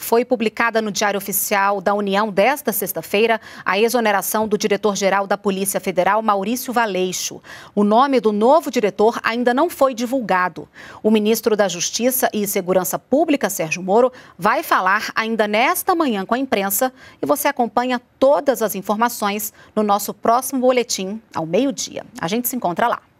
Foi publicada no Diário Oficial da União desta sexta-feira a exoneração do diretor-geral da Polícia Federal, Maurício Valeixo. O nome do novo diretor ainda não foi divulgado. O ministro da Justiça e Segurança Pública, Sérgio Moro, vai falar ainda nesta manhã com a imprensa e você acompanha todas as informações no nosso próximo boletim ao meio-dia. A gente se encontra lá.